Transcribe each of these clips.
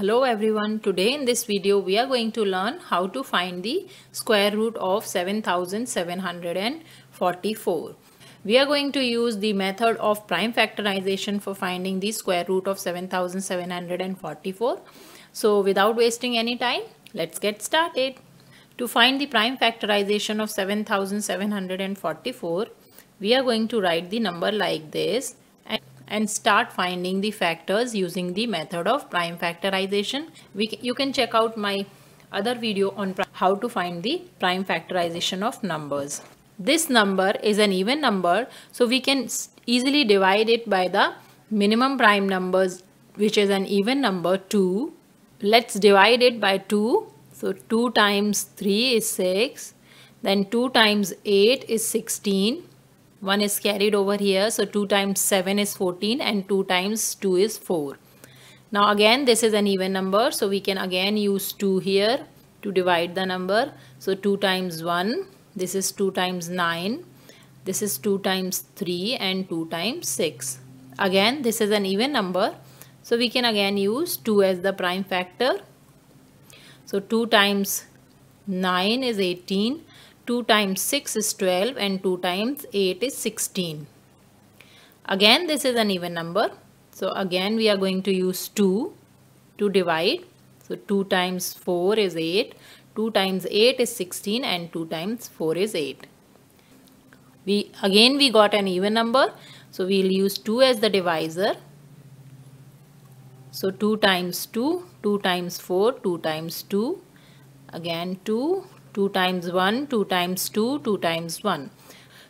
Hello everyone, today in this video we are going to learn how to find the square root of 7744. We are going to use the method of prime factorization for finding the square root of 7744. So without wasting any time, let's get started. To find the prime factorization of 7744, we are going to write the number like this and start finding the factors using the method of prime factorization. We, you can check out my other video on how to find the prime factorization of numbers. This number is an even number so we can easily divide it by the minimum prime numbers which is an even number 2. Let's divide it by 2. So 2 times 3 is 6. Then 2 times 8 is 16. 1 is carried over here. So 2 times 7 is 14 and 2 times 2 is 4. Now again this is an even number. So we can again use 2 here to divide the number. So 2 times 1. This is 2 times 9. This is 2 times 3 and 2 times 6. Again this is an even number. So we can again use 2 as the prime factor. So 2 times 9 is 18. 2 times 6 is 12 and 2 times 8 is 16. Again this is an even number. So again we are going to use 2 to divide. So 2 times 4 is 8, 2 times 8 is 16 and 2 times 4 is 8. We Again we got an even number. So we will use 2 as the divisor. So 2 times 2, 2 times 4, 2 times 2, again 2, 2 times 1, 2 times 2, 2 times 1.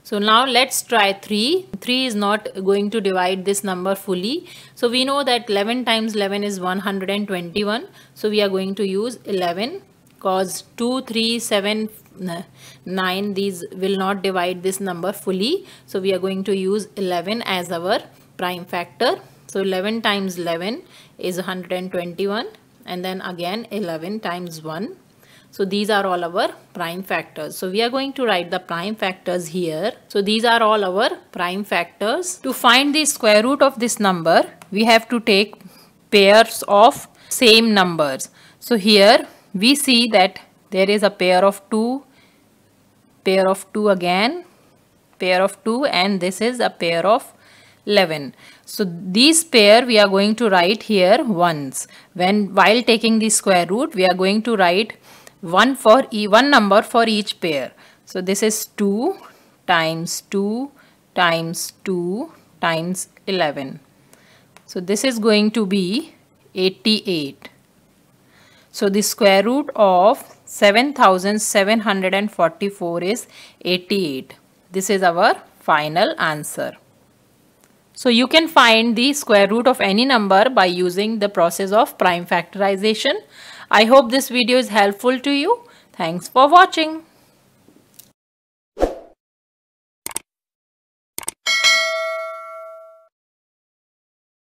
So now let's try 3. 3 is not going to divide this number fully. So we know that 11 times 11 is 121. So we are going to use 11 cause 2, 3, 7, 9 these will not divide this number fully. So we are going to use 11 as our prime factor. So 11 times 11 is 121 and then again 11 times 1 so these are all our prime factors. So we are going to write the prime factors here. So these are all our prime factors. To find the square root of this number, we have to take pairs of same numbers. So here we see that there is a pair of 2, pair of 2 again, pair of 2 and this is a pair of 11. So these pair we are going to write here once. When while taking the square root we are going to write 1 for e one number for each pair. So this is 2 times 2 times 2 times 11. So this is going to be 88. So the square root of 7744 is 88. This is our final answer. So you can find the square root of any number by using the process of prime factorization. I hope this video is helpful to you. Thanks for watching.